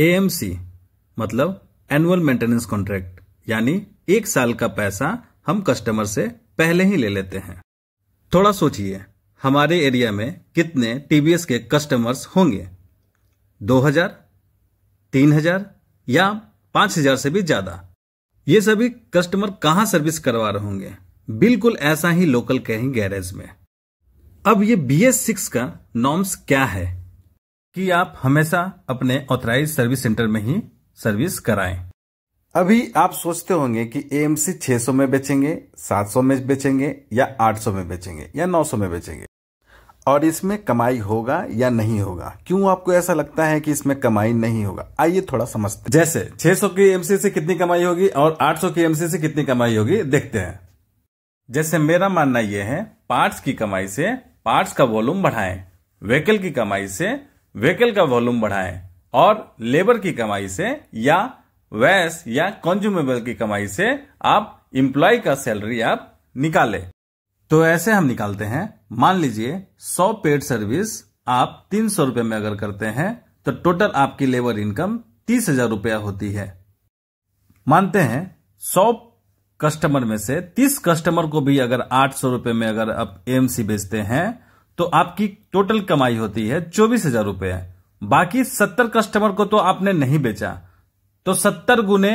AMC मतलब annual maintenance contract यानी एक साल का पैसा हम कस्टमर से पहले ही ले लेते हैं थोड़ा सोचिए हमारे एरिया में कितने टीवीएस के कस्टमर्स होंगे 2000, 3000 या 5000 से भी ज्यादा ये सभी कस्टमर कहां सर्विस करवा रहे होंगे बिल्कुल ऐसा ही लोकल कहीं गैरेज में अब ये बी एस सिक्स का नॉर्म्स क्या है कि आप हमेशा अपने ऑथराइज सर्विस सेंटर में ही सर्विस कराएं अभी आप सोचते होंगे कि एएमसी 600 में बेचेंगे 700 में बेचेंगे या 800 में बेचेंगे या 900 में बेचेंगे और इसमें कमाई होगा या नहीं होगा क्यों आपको ऐसा लगता है कि इसमें कमाई नहीं होगा आइए थोड़ा समझते हैं जैसे 600 के एमसी से कितनी कमाई होगी और 800 के एमसी से कितनी कमाई होगी देखते हैं जैसे मेरा मानना यह है पार्ट्स की कमाई से पार्ट्स का वॉल्यूम बढ़ाएं व्हीकल की कमाई से व्हीकल का वॉल्यूम बढ़ाएं और लेबर की कमाई से या वैस या कंज्यूमेबल की कमाई से आप इंप्लॉय का सैलरी आप निकाले तो ऐसे हम निकालते हैं मान लीजिए 100 पेड सर्विस आप तीन सौ में अगर करते हैं तो टोटल आपकी लेबर इनकम तीस हजार रुपया होती है मानते हैं सौ कस्टमर में से तीस कस्टमर को भी अगर आठ सौ में अगर आप एएमसी बेचते हैं तो आपकी टोटल कमाई होती है चौबीस हजार रुपये बाकी सत्तर कस्टमर को तो आपने नहीं बेचा तो सत्तर गुने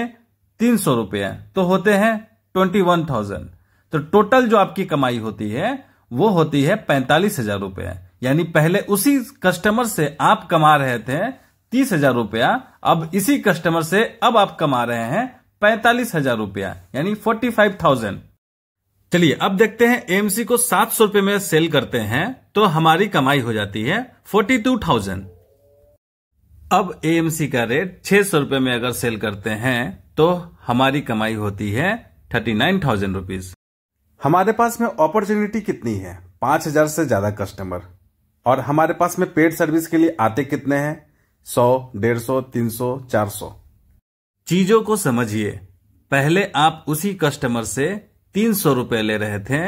तीन सौ रुपये तो होते हैं ट्वेंटी वन थाउजेंड तो टोटल जो आपकी कमाई होती है वो होती है पैंतालीस हजार रुपये यानी पहले उसी कस्टमर से आप कमा रहे थे तीस हजार रुपया अब इसी कस्टमर से अब आप कमा रहे हैं पैंतालीस हजार रुपया यानी फोर्टी फाइव थाउजेंड चलिए अब देखते हैं एएमसी को सात सौ रुपए में सेल करते हैं तो हमारी कमाई हो जाती है फोर्टी टू थाउजेंड अब एएमसी का रेट छह सौ रुपए में अगर सेल करते हैं तो हमारी कमाई होती है थर्टी नाइन थाउजेंड रुपीज हमारे पास में अपॉर्चुनिटी कितनी है पांच हजार से ज्यादा कस्टमर और हमारे पास में पेड सर्विस के लिए आते कितने हैं सौ डेढ़ सौ तीन सौ चार सौ चीजों को समझिए पहले आप उसी कस्टमर से तीन सौ रूपये ले रहे थे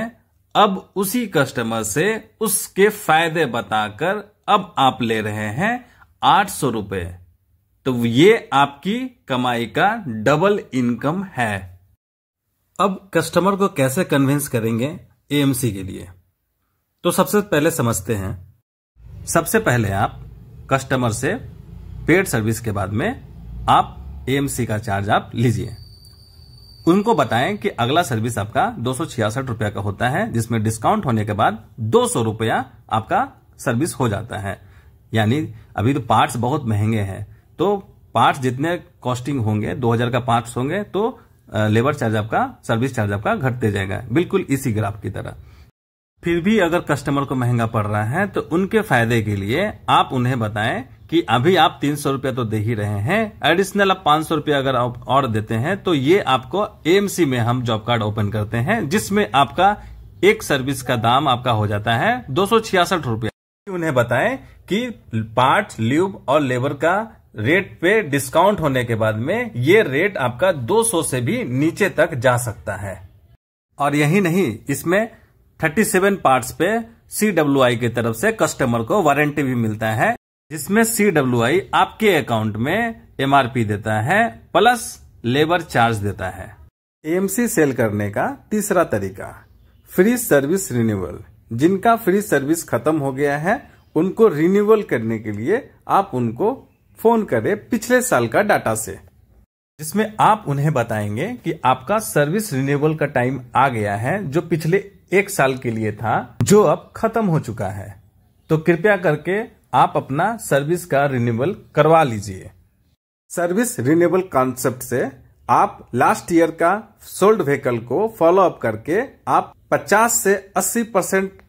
अब उसी कस्टमर से उसके फायदे बताकर अब आप ले रहे हैं आठ सौ रूपये तो ये आपकी कमाई का डबल इनकम है अब कस्टमर को कैसे कन्विंस करेंगे एएमसी के लिए तो सबसे पहले समझते हैं सबसे पहले आप कस्टमर से पेड सर्विस के बाद में आप एएमसी का चार्ज आप लीजिए उनको बताएं कि अगला सर्विस आपका दो सौ का होता है जिसमें डिस्काउंट होने के बाद दो रुपया आपका सर्विस हो जाता है यानी अभी तो पार्ट्स बहुत महंगे हैं तो पार्ट्स जितने कॉस्टिंग होंगे 2000 का पार्ट्स होंगे तो लेबर चार्ज आपका सर्विस चार्ज आपका घटते जाएगा बिल्कुल इसी ग्राफ की तरह फिर भी अगर कस्टमर को महंगा पड़ रहा है तो उनके फायदे के लिए आप उन्हें बताएं कि अभी आप तीन सौ रूपया तो दे ही रहे हैं एडिशनल आप पांच सौ रूपया अगर आप और देते हैं तो ये आपको एएमसी में हम जॉब कार्ड ओपन करते हैं जिसमें आपका एक सर्विस का दाम आपका हो जाता है दो सौ छियासठ रुपया उन्हें बताए कि पार्ट ल्यूब और लेबर का रेट पे डिस्काउंट होने के बाद में ये रेट आपका 200 से भी नीचे तक जा सकता है और यही नहीं इसमें 37 पार्ट्स पे सी की तरफ से कस्टमर को वारंटी भी मिलता है जिसमें सी डब्ल्यू आई आपके अकाउंट में एमआरपी देता है प्लस लेबर चार्ज देता है सी सेल करने का तीसरा तरीका फ्री सर्विस रिन्यूअल जिनका फ्री सर्विस खत्म हो गया है उनको रिन्यूअल करने के लिए आप उनको फोन करें पिछले साल का डाटा से जिसमें आप उन्हें बताएंगे कि आपका सर्विस रिन्यूअल का टाइम आ गया है जो पिछले एक साल के लिए था जो अब खत्म हो चुका है तो कृपया करके आप अपना सर्विस का रिन्यूअल करवा लीजिए सर्विस रिन्यूअल कॉन्सेप्ट से आप लास्ट ईयर का सोल्ड व्हीकल को फॉलो अप करके आप 50 से 80 परसेंट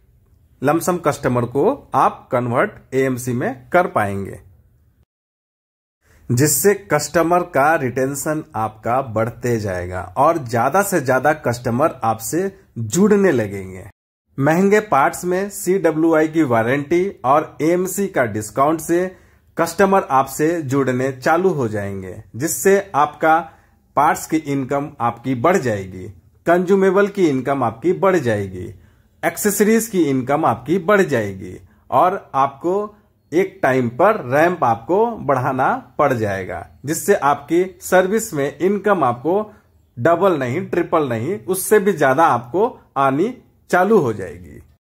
लमसम कस्टमर को आप कन्वर्ट एएमसी में कर पाएंगे जिससे कस्टमर का रिटेंशन आपका बढ़ते जाएगा और ज्यादा से ज्यादा कस्टमर आपसे जुड़ने लगेंगे महंगे पार्ट्स में सी की वारंटी और एएमसी का डिस्काउंट से कस्टमर आपसे जुड़ने चालू हो जाएंगे जिससे आपका पार्ट्स की इनकम आपकी बढ़ जाएगी कंज्यूमेबल की इनकम आपकी बढ़ जाएगी एक्सेसरीज की इनकम आपकी बढ़ जाएगी और आपको एक टाइम पर रैंप आपको बढ़ाना पड़ जाएगा जिससे आपकी सर्विस में इनकम आपको डबल नहीं ट्रिपल नहीं उससे भी ज्यादा आपको आनी चालू हो जाएगी